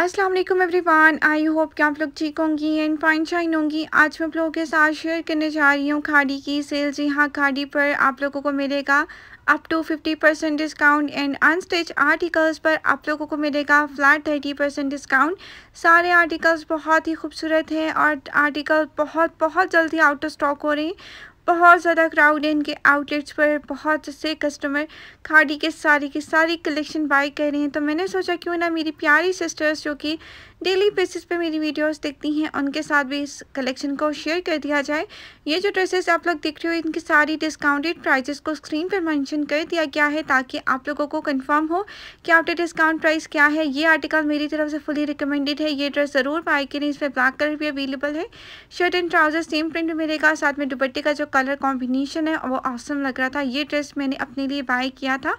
अस्सलाम वालेकुम everyone I hope कि आप लोग ठीक होंगी एंड फाइन शाइन होंगी आज मैं आप लोगों के साथ शेयर करने जा रही हूँ खाड़ी की सेल जी हाँ खाड़ी पर आप लोगों को मिलेगा up to fifty percent discount and unstitch articles पर आप लोगों को मिलेगा फ्लैट थर्टी परसेंट डिस्काउंट सारे आर्टिकल्स बहुत ही खूबसूरत हैं और आर्टिकल बहुत बहुत जल्दी आउट ऑफ स्टॉक हो रहे हैं बहुत ज़्यादा क्राउड है इनके आउटलेट्स पर बहुत से कस्टमर खाड़ी के सारी की सारी कलेक्शन बाई कर रहे हैं तो मैंने सोचा क्यों ना मेरी प्यारी सिस्टर्स जो कि डेली बेसिस पे मेरी वीडियोस देखती हैं उनके साथ भी इस कलेक्शन को शेयर कर दिया जाए ये जो ड्रेसेस आप लोग देख रहे हो इनकी सारी डिस्काउंटेड प्राइजेस को स्क्रीन पर मैंशन कर दिया गया है ताकि आप लोगों को कन्फर्म हो कि आपके डिस्काउंट प्राइस क्या है ये आर्टिकल मेरी तरफ से फुली रिकमेंडेड है ये ड्रेस ज़रूर बाई करें पर ब्लैक कलर भी अवेलेबल है shirt and trouser same print मिलेगा साथ में दुपट्टे का जो कलर कलर कॉम्बिनेशन है वो ऑसम लग रहा था ये ड्रेस मैंने अपने लिए बाय किया था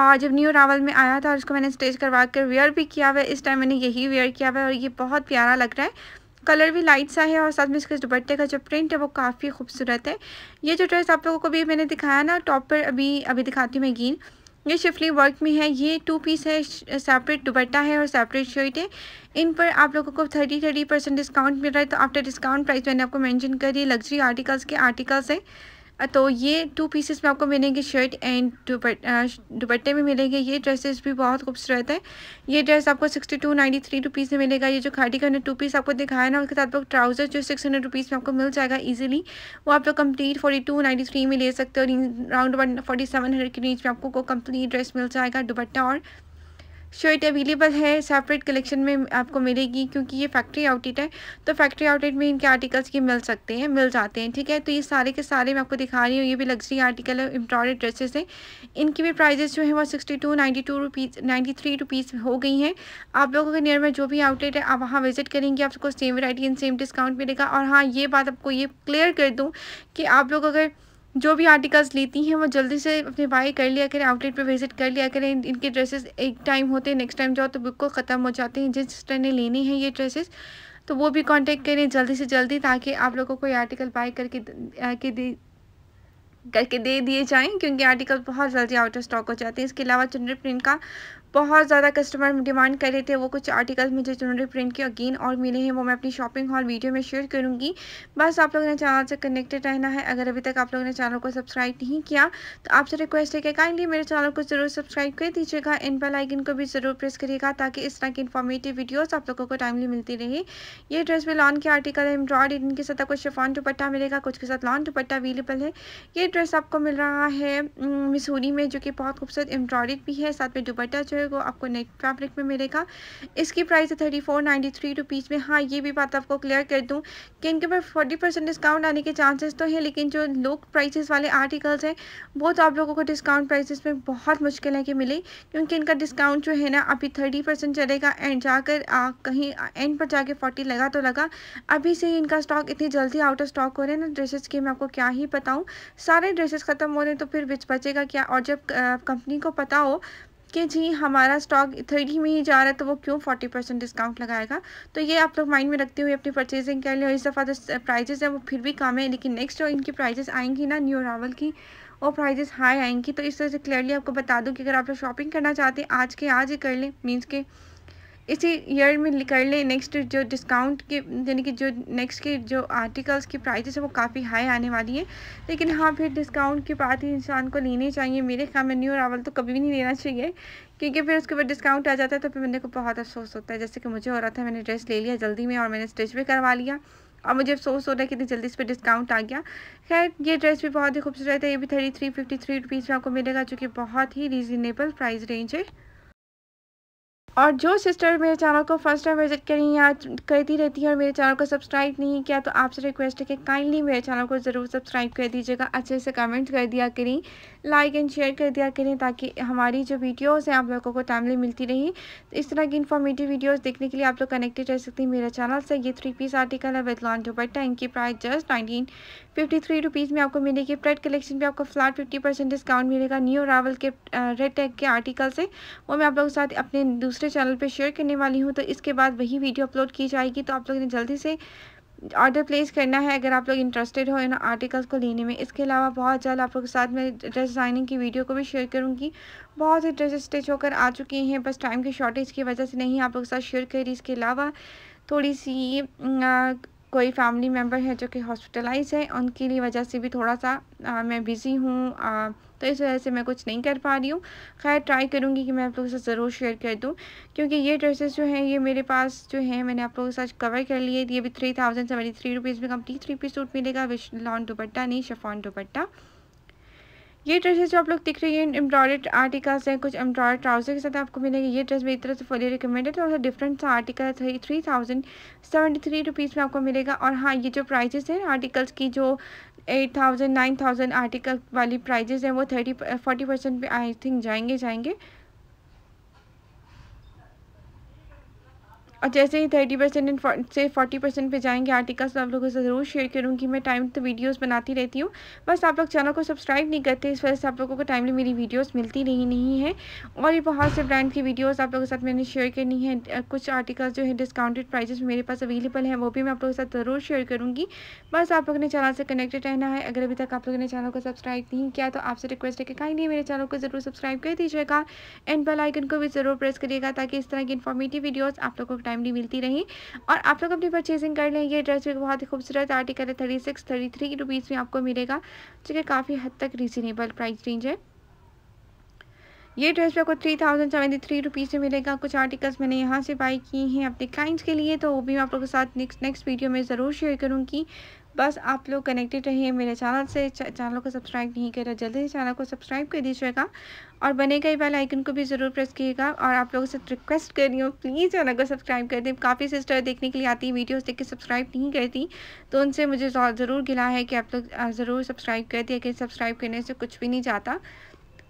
और जब न्यू रावल में आया था और मैंने स्टेज करवा कर वेयर भी किया हुआ है इस टाइम मैंने यही वेयर किया हुआ है और ये बहुत प्यारा लग रहा है कलर भी लाइट सा है और साथ में इसके दुपट्टे का जो प्रिंट है वो काफ़ी खूबसूरत है ये जो ड्रेस आप लोगों को भी मैंने दिखाया ना टॉप पर अभी अभी दिखाती हूँ मैं गीन ये शिफली वर्क में है ये टू पीस है सेपरेट दुबट्टा है और सेपरेट शर्ट है इन पर आप लोगों को थर्टी थर्टी परसेंट डिस्काउंट मिल रहा है तो आफ्टर डिस्काउंट प्राइस मैंने आपको मेंशन कर दी लग्जरी आर्टिकल्स के आर्टिकल्स है तो ये टू पीसेस में आपको मिलेंगे शर्ट एंड दुपट्टे में मिलेंगे ये ड्रेसेस भी बहुत खूबसूरत है ये ड्रेस आपको sixty two ninety three rupees में मिलेगा ये जो खाटी का टू पीस आपको दिखाया ना उसके साथ ट्राउज़र जो सिक्स हंड्रेड रुपीज़ में आपको मिल जाएगा ईजिली वो आप लोग complete forty two ninety three में ले सकते हो round one forty seven hundred की रेंज में आपको कम्प्लीट ड्रेस मिल जाएगा दुपट्टा और शर्ट अवेलेबल है सेपरेट कलेक्शन में आपको मिलेगी क्योंकि ये फैक्ट्री आउटलेट है तो फैक्ट्री आउटलेट में इनके आर्टिकल्स ये मिल सकते हैं मिल जाते हैं ठीक है तो ये सारे के सारे मैं आपको दिखा रही हूँ ये भी लग्जरी आर्टिकल है एम्ब्रॉयड ड्रेसेस हैं इनकी भी प्राइजेस जो है वो sixty two ninety two rupees ninety three rupees हो गई हैं आप लोगों के नियर में जो भी आउटलेट है आप वहाँ विजिट करेंगे आपको same variety and same discount मिलेगा और हाँ ये बात आपको ये क्लियर कर दूँ कि आप लोग अगर जो भी आर्टिकल्स लेती हैं वो जल्दी से अपने बाई कर लिया करें आउटलेट पे विजिट कर लिया करें इनके ड्रेसेस एक टाइम होते हैं नेक्स्ट टाइम जाओ तो बिल्कुल ख़त्म हो जाते हैं जिस सिस्टर ने लेने हैं ये ड्रेसेस तो वो भी कांटेक्ट करें जल्दी से जल्दी ताकि आप लोगों को ये आर्टिकल बाई करके के दे करके दे दिए जाएँ क्योंकि आर्टिकल बहुत जल्दी आउट ऑफ स्टॉक हो जाते हैं इसके अलावा चंद्र प्रिंट का बहुत ज़्यादा कस्टमर डिमांड कर रहे थे वो कुछ आर्टिकल मुझे जिन्होंने प्रिंट के अगेन और मिले हैं वो मैं अपनी शॉपिंग हॉल वीडियो में शेयर करूँगी बस आप लोगों ने चैनल से कनेक्टेड रहना है अगर अभी तक आप लोगों ने चैनल को सब्सक्राइब नहीं किया तो आपसे रिक्वेस्ट है कि काइंडली मेरे चैनल को ज़रूर सब्सक्राइब कर दीजिएगा इन बेल आइकन को भी ज़रूर प्रेस करिएगा ताकि इस तरह की इन्फॉर्मेटिव वीडियोज़ आप लोगों को टाइमली मिलती रहे ये ड्रेस में लॉन के आर्टिकल है एम्ब्रॉयड इनके साथ आपको शिफॉन दुपट्टा मिलेगा कुछ के साथ लॉन दुपट्टा अवेलेबल है ये ड्रेस आपको मिल रहा है मिसूरी में जो कि बहुत खूबसूरत एम्ब्रॉयड भी है साथ में दुपट्टा जो है वो आपको नेक फैब्रिक में मिलेगा इसकी प्राइस है thirty four ninety three rupees में हाँ ये भी बात आपको क्लियर कर दूँ कि इनके ऊपर फोर्टी परसेंट डिस्काउंट आने के चांसेस तो हैं लेकिन जो लो प्राइसेस वाले आर्टिकल्स हैं वो तो आप लोगों को डिस्काउंट प्राइसेस में बहुत मुश्किल है कि मिले क्योंकि इनका डिस्काउंट जो है ना अभी थर्टी परसेंट चलेगा एंड जाकर कहीं एंड पर जाके फोर्टी लगा तो लगा अभी से इनका स्टॉक इतनी जल्दी आउट ऑफ स्टॉक हो रहे हैं ना ड्रेसेस के मैं आपको क्या ही बताऊँ सारे ड्रेसेस ख़त्म हो रहे हैं तो फिर बिच बचेगा क्या और जब कंपनी को पता हो कि जी हमारा स्टॉक थर्टी में ही जा रहा है तो वो क्यों फोर्टी परसेंट डिस्काउंट लगाएगा तो ये आप लोग माइंड में रखते हुए अपनी परचेजिंग कर लें और इस दफ़ा जो प्राइजेज़ हैं वो फिर भी कम है लेकिन नेक्स्ट जो इनकी प्राइजेस आएंगी ना न्यू अरावल की और प्राइजेस हाई आएंगी तो इस तरह से क्लियरली आपको बता दूँ कि अगर आप लोग शॉपिंग करना चाहते हैं आज के आज ही कर लें मीन्स के इसी ईयर में कर लें नेक्स्ट जो डिस्काउंट के यानी कि जो नेक्स्ट के जो आर्टिकल्स की प्राइजेस है वो काफ़ी हाई आने वाली है लेकिन हाँ फिर डिस्काउंट के बाद ही इंसान को लेने चाहिए मेरे ख्याल में न्यू रावल तो कभी भी नहीं लेना चाहिए क्योंकि फिर उसके बाद डिस्काउंट आ जाता है तो फिर मैंने को बहुत अफसोस होता है जैसे कि मुझे हो रहा था मैंने ड्रेस ले लिया जल्दी में और मैंने स्टिच भी करवा लिया और मुझे अफसोस हो रहा है कितनी जल्दी इस पर डिस्काउंट आ गया खैर ये ड्रेस भी बहुत ही खूबसूरत है ये भी thirty three fifty three rupees में आपको मिलेगा जो कि बहुत ही रीज़नेबल प्राइस रेंज है और जो सिस्टर मेरे चैनल को फर्स्ट टाइम विजिट करें या करती रहती है और मेरे चैनल को सब्सक्राइब नहीं किया तो आपसे रिक्वेस्ट है कि काइंडली मेरे चैनल को ज़रूर सब्सक्राइब कर दीजिएगा अच्छे से कमेंट कर दिया करें लाइक एंड शेयर कर दिया करें ताकि हमारी जो वीडियोस हैं आप लोगों को टाइमली मिलती रही तो इस तरह की इन्फॉर्मेटिव वीडियोज़ देखने के लिए आप लोग कनेक्टेड रह सकते हैं मेरे चैनल से ये थ्री पीस आर्टिकल है लॉन्ट दुपट्टा इनकी price just nineteen fifty three rupees में आपको मिलेगी फ्लैट कलेक्शन भी आपको फ्लैट फिफ्टी परसेंट डिस्काउंट मिलेगा न्यू रावल के रेड uh, टैग के आर्टिकल से वो मैं आप लोगों के साथ अपने दूसरे दूसरे चैनल पर शेयर करने वाली हूँ तो इसके बाद वही वीडियो अपलोड की जाएगी तो आप लोग ने जल्दी से ऑर्डर प्लेस करना है अगर आप लोग इंटरेस्टेड हो इन आर्टिकल्स को लेने में इसके अलावा बहुत जल्द आप लोग के साथ मैं ड्रेस डिज़ाइनिंग की वीडियो को भी शेयर करूँगी बहुत से ड्रेस स्टिच होकर आ चुके हैं बस टाइम की शॉर्टेज की वजह से नहीं आप लोग के साथ शेयर करी इसके अलावा थोड़ी सी आ, कोई फैमिली मेम्बर है जो कि हॉस्पिटलाइज है उनके लिए वजह से भी थोड़ा सा आ, मैं बिज़ी हूँ तो इस वजह से मैं कुछ नहीं कर पा रही हूँ खैर ट्राई करूँगी कि मैं आप लोगों के साथ ज़रूर शेयर कर दूँ क्योंकि ये ड्रेसेस जो हैं ये मेरे पास जो है मैंने आप लोगों के साथ कवर कर लिए ये भी three thousand seventy three rupees में कम्प्लीट थ्री पीस सूट मिलेगा विश लॉन्ग दुपट्टा नहीं शफॉन दुपट्टा ये ड्रेसेस जो आप लोग दिख रही हैं एम्ब्रॉयड आर्टिकल्स हैं कुछ एम्ब्रॉयड ट्राउजर के साथ आपको मिलेंगे ये ड्रेस मेरी तरह से फुली रिकमेंडेड थोड़ा सा डिफरेंट सा article three three thousand seventy three rupees में आपको मिलेगा और हाँ ये जो प्राइजेस हैं आर्टिकल्स की जो eight thousand nine thousand article वाली प्राइजेस हैं वो thirty forty percent I think जाएंगे जाएंगे और जैसे ही थर्टी परसेंट से फोर्टी परसेंट पर जाएंगे आर्टिकल्स तो आप लोगों से ज़रूर शेयर करूँगी मैं टाइम तो वीडियोस बनाती रहती हूँ बस आप लोग चैनल को सब्सक्राइब नहीं करते इस वजह से आप लोगों को टाइमली मेरी वीडियोस मिलती नहीं नहीं है और ये बहुत से ब्रांड की वीडियोस आप लोगों के साथ मैंने शेयर करनी है कुछ आर्टिकल्स जो है डिस्काउंटेड प्राइजेस मेरे पास अवेलेबल हैं वो भी मैं आप लोगों के साथ ज़रूर शेयर करूँगी बस आप लोगों ने चैनल से कनेक्टेड रहना है अगर अभी तक आप लोगों ने चैनल को सब्सक्राइब नहीं किया तो आपसे रिक्वेस्ट है कि कहीं नहीं मेरे चैनल को ज़रूर सब्सक्राइब कर दीजिएगा एंड बेल आइकन को भी ज़रूर प्रेस करिएगा ताकि इस तरह की इन्फॉर्मेटिव वीडियोज़ आप लोगों को टाइमली मिलती रही और आप लोग अपनी परचेजिंग कर लें ये ड्रेस भी बहुत ही खूबसूरत आर्टिकल है thirty six thirty three rupees में आपको मिलेगा जो कि काफ़ी हद तक रीजनेबल प्राइस रेंज है ये ड्रेस भी आपको three thousand seventy three rupees में मिलेगा कुछ आर्टिकल्स मैंने यहाँ से बाई किए हैं अपने क्लाइंट्स के लिए तो वो भी मैं आप लोगों के साथ नेक्स्ट नेक्स्ट वीडियो में ज़रूर शेयर करूँगी बस आप लोग कनेक्टेड रहिए मेरे चैनल से चैनल को सब्सक्राइब नहीं करें तो जल्दी से चैनल को सब्सक्राइब कर दीजिएगा और बने गए बेल आइकन को भी ज़रूर प्रेस कीजिएगा और आप लोगों से रिक्वेस्ट कर रही हूँ प्लीज़ चैनल को सब्सक्राइब कर दें काफ़ी सिस्टर देखने के लिए आती है वीडियोस देख के सब्सक्राइब नहीं करती तो उनसे मुझे ज़रूर गिला है कि आप लोग ज़रूर सब्सक्राइब कर दिए कि सब्सक्राइब करने से कुछ भी नहीं जाता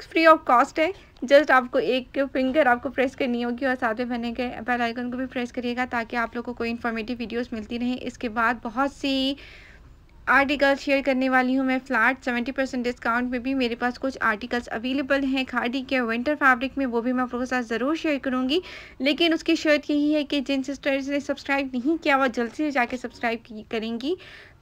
फ्री ऑफ कॉस्ट है जस्ट आपको एक फिंगर आपको प्रेस करनी होगी और साथ में बने गए बेल आइकन को भी प्रेस करिएगा ताकि आप लोग को कोई इन्फॉर्मेटिव वीडियोस मिलती रहें इसके बाद बहुत सी आर्टिकल्स शेयर करने वाली हूँ मैं फ्लैट सेवेंटी परसेंट डिस्काउंट में भी मेरे पास कुछ आर्टिकल्स अवेलेबल हैं खादी के विंटर फैब्रिक में वो भी मैं आपके साथ ज़रूर शेयर करूँगी लेकिन उसकी शर्त यही है कि जिन सिस्टर्स ने सब्सक्राइब नहीं किया वो जल्द से जाके सब्सक्राइब करेंगी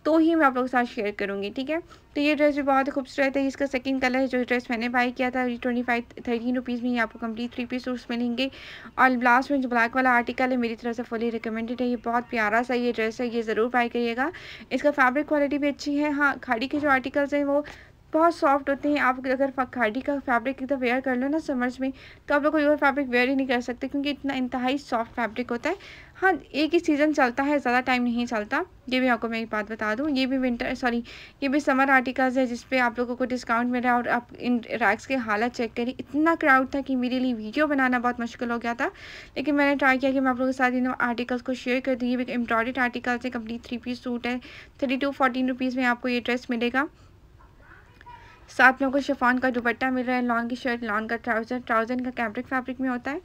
तो ही मैं आप लोगों के साथ शेयर करूँगी ठीक है तो ये ड्रेस भी बहुत खूबसूरत है इसका सेकंड कलर है जो ड्रेस मैंने बाई किया था ट्वेंटी फाइव थर्टीन रुपीज़ में ही आपको कंप्लीट थ्री पीस सूट्स मिलेंगे और लास्ट में जो ब्लैक वाला आर्टिकल है मेरी तरफ से फुली रिकमेंडेड है ये बहुत प्यारा सा ये ड्रेस है ये ज़रूर बाई करिएगा इसका फैब्रिक क्वालिटी भी अच्छी है हाँ खाड़ी के जो आर्टिकल्स हैं वो बहुत सॉफ्ट होते हैं आप अगर खाड़ी का फैब्रिक एकदम वेयर कर लो ना समर्स में तो आप लोग कोई और फैब्रिक वेयर ही नहीं कर सकते क्योंकि इतना इंतहाई सॉफ्ट फैब्रिक होता है हाँ एक ही सीज़न चलता है ज़्यादा टाइम नहीं चलता ये भी आपको मैं एक बात बता दूँ ये भी विंटर सॉरी ये भी समर आर्टिकल्स है जिसपे आप लोगों को डिस्काउंट मिला और आप इन रैक्स के हालत चेक करी इतना क्राउड था कि मेरे लिए वीडियो बनाना बहुत मुश्किल हो गया था लेकिन मैंने ट्राई किया कि मैं आप लोगों के साथ इन आर्टिकल्स को शेयर कर दूँ ये भी एम्ब्रॉयड आर्टिकल्स है कंप्लीट थ्री पीस सूट है थर्टी टू फोर्टीन रुपीज़ में आपको ये ड्रेस मिलेगा साथ में आपको शिफॉन का दुपट्टा मिल रहा है लॉन्ग की शर्ट लॉन्ग का ट्राउज़र ट्राउज़र का कैब्रिक फैब्रिक में होता है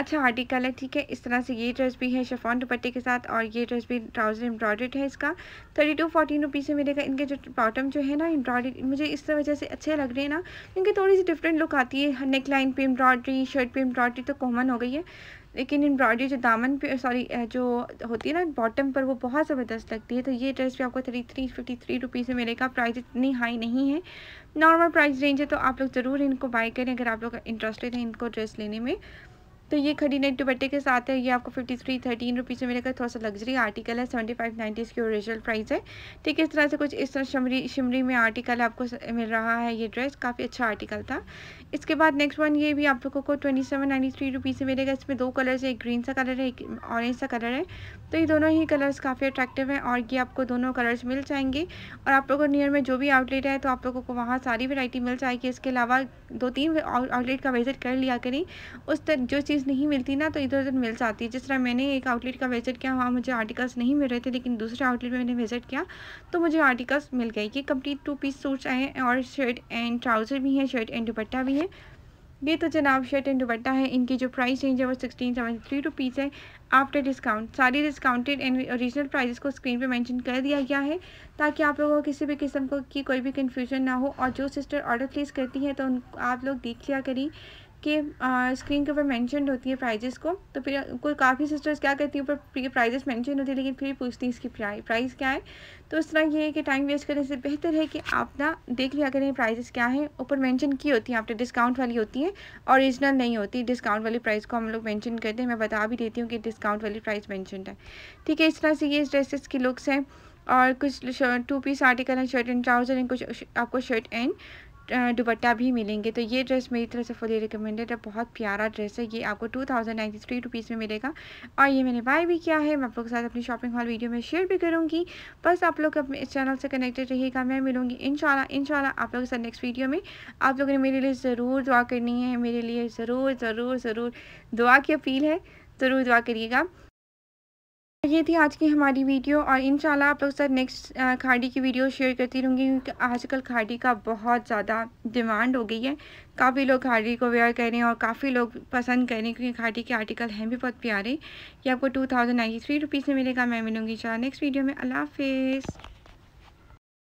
अच्छा हार्टी कलर ठीक है इस तरह से ये ड्रेस भी है शेफॉन दुपट्टे के साथ और ये ड्रेस भी ट्राउज़र एम्ब्रॉयड है इसका थर्टी टू फोर्टीन रुपीज़ में मिलेगा इनके जो बॉटम जो है ना एम्ब्रॉयड मुझे इस वजह से अच्छे लग रहे हैं ना क्योंकि थोड़ी सी डिफरेंट लुक आती है नेक लाइन पर एम्ब्रॉयड्री शर्ट पर एम्ब्रॉयड्री तो कॉमन हो गई है लेकिन एम्ब्रॉयड्री जो दामन पे सॉरी जो होती है ना बॉटम पर वो बहुत ज़बरदस्त लगती है तो ये ड्रेस भी आपको thirty three fifty three rupees में मिलेगा प्राइस इतनी हाई नहीं है नॉर्मल प्राइस रेंज है तो आप लोग ज़रूर इनको बाई करें अगर आप लोग इंटरेस्टेड हैं इनको ड्रेस लेने में तो ये खड़ी नाइट दुपट्टे के साथ है ये आपको फिफ्टी थ्री थर्टीन रुपीज़ में मिलेगा थोड़ा सा लग्जरी आर्टिकल है सेवेंटी फाइव नाइन्टी इसकी ओरिजिनल प्राइस है ठीक है इस तरह से कुछ इस तरह शमरी शिमरी में आर्टिकल आपको मिल रहा है ये ड्रेस काफ़ी अच्छा आर्टिकल था इसके बाद नेक्स्ट वन ये भी आप लोगों को twenty seven ninety three rupees में मिलेगा इसमें दो कलर्स है एक ग्रीन सा कलर है एक ऑरेंज सा कलर है तो ये दोनों ही कलर्स काफ़ी अट्रैक्टिव हैं और ये आपको दोनों कलर्स मिल जाएंगे और आप लोगों को नियर में जो भी आउटलेट है तो आप लोगों को वहाँ सारी वैरायटी मिल जाएगी इसके अलावा दो तीन आउटलेट का विज़िट कर लिया करें उस तक जो चीज़ चीज़ नहीं मिलती ना तो इधर उधर मिल जाती है जिस तरह मैंने एक आउटलेट का विज़िट किया वहाँ मुझे आर्टिकल्स नहीं मिल रहे थे लेकिन दूसरे आउटलेट में मैंने विज़िट किया तो मुझे आर्टिकल्स मिल गए ये कम्प्लीट टू पीस सूट्स हैं और शर्ट एंड ट्राउज़र भी है शर्ट एंड दुपट्टा भी है ये तो जनाब शर्ट एंड दुपट्टा है इनकी जो प्राइस रेंज है वो सिक्सटीन सेवेंटी थ्री रुपीज़ है आफ्टर डिस्काउंट सारी डिस्काउंटेड एंड ओरिजिनल प्राइसेस को स्क्रीन पे मेंशन कर दिया गया है ताकि आप लोगों को किसी भी किस्म को की कोई भी कन्फ्यूजन ना हो और जो सिस्टर ऑर्डर प्लेस करती हैं तो आप लोग देख लिया करें के स्क्रीन के ऊपर मैंशन होती है प्राइजेस को तो फिर कोई काफ़ी सिस्टर्स क्या करती है ऊपर प्राइजेस मैंशन होती है लेकिन फिर पूछती है इसकी प्राइस क्या है तो इस तरह ये है कि टाइम वेस्ट करने से बेहतर है कि आप ना देख लिया करें प्राइजेस क्या है ऊपर मैंशन की होती है आपने डिस्काउंट वाली होती है औरिजिनल नहीं होती डिस्काउंट वाली प्राइस को हम लोग मैंशन करते हैं मैं बता भी देती हूँ कि डिस्काउंट वाली प्राइस मैंशन है ठीक है इस तरह से ये ड्रेसेस की लुक्स हैं और कुछ टू पीस आर्टिकल हैं शर्ट एंड ट्राउज़र एंड कुछ आपको शर्ट एंड दुपट्टा भी मिलेंगे तो ये ड्रेस मेरी तरफ से फुली रिकमेंडेड है बहुत प्यारा ड्रेस है ये आपको two thousand ninety three rupees में मिलेगा और ये मैंने बाय भी किया है मैं आप लोगों के साथ अपनी शॉपिंग हॉल वीडियो में शेयर भी करूँगी बस आप लोग अपने इस चैनल से कनेक्टेड रहिएगा मैं मिलूँगी इन शाला आप लोगों के साथ नेक्स्ट वीडियो में आप लोगों ने मेरे लिए ज़रूर दुआ करनी है मेरे लिए ज़रूर ज़रूर ज़रूर दुआ की अपील है ज़रूर दुआ करिएगा ये थी आज की हमारी वीडियो और इन आप लोग साथ नेक्स्ट खाड़ी की वीडियो शेयर करती रहूँगी क्योंकि आजकल खाड़ी का बहुत ज़्यादा डिमांड हो गई है काफ़ी लोग खाड़ी को वेयर कर रहे हैं और काफ़ी लोग पसंद कर रहे हैं क्योंकि खाड़ी के आर्टिकल हैं भी बहुत प्यारे ये आपको two thousand ninety three rupees में मिलेगा मैं मिलूँगी इन नेक्स्ट वीडियो में अला हाफिज़